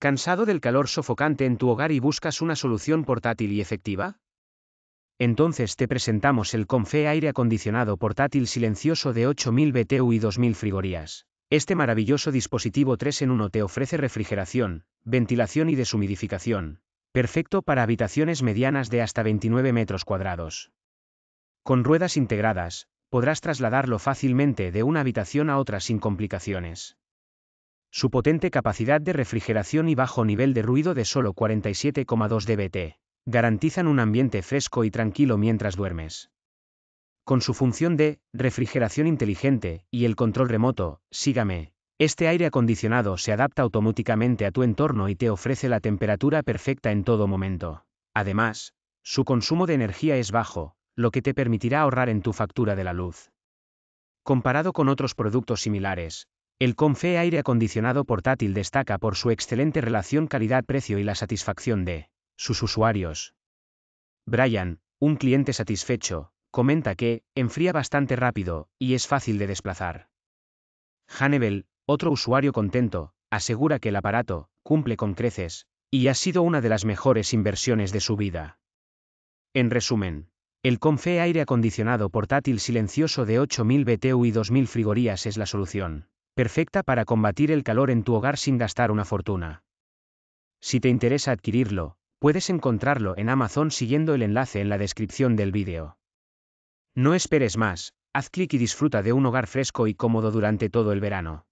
¿Cansado del calor sofocante en tu hogar y buscas una solución portátil y efectiva? Entonces te presentamos el Confe aire acondicionado portátil silencioso de 8000 BTU y 2000 frigorías. Este maravilloso dispositivo 3 en 1 te ofrece refrigeración, ventilación y deshumidificación, perfecto para habitaciones medianas de hasta 29 metros cuadrados. Con ruedas integradas, podrás trasladarlo fácilmente de una habitación a otra sin complicaciones su potente capacidad de refrigeración y bajo nivel de ruido de solo 47,2 dBT, garantizan un ambiente fresco y tranquilo mientras duermes. Con su función de refrigeración inteligente y el control remoto, sígame, este aire acondicionado se adapta automáticamente a tu entorno y te ofrece la temperatura perfecta en todo momento. Además, su consumo de energía es bajo, lo que te permitirá ahorrar en tu factura de la luz. Comparado con otros productos similares, el Confe aire acondicionado portátil destaca por su excelente relación calidad-precio y la satisfacción de sus usuarios. Brian, un cliente satisfecho, comenta que enfría bastante rápido y es fácil de desplazar. Hannibal, otro usuario contento, asegura que el aparato cumple con creces y ha sido una de las mejores inversiones de su vida. En resumen, el Confe aire acondicionado portátil silencioso de 8000 BTU y 2000 frigorías es la solución perfecta para combatir el calor en tu hogar sin gastar una fortuna. Si te interesa adquirirlo, puedes encontrarlo en Amazon siguiendo el enlace en la descripción del vídeo. No esperes más, haz clic y disfruta de un hogar fresco y cómodo durante todo el verano.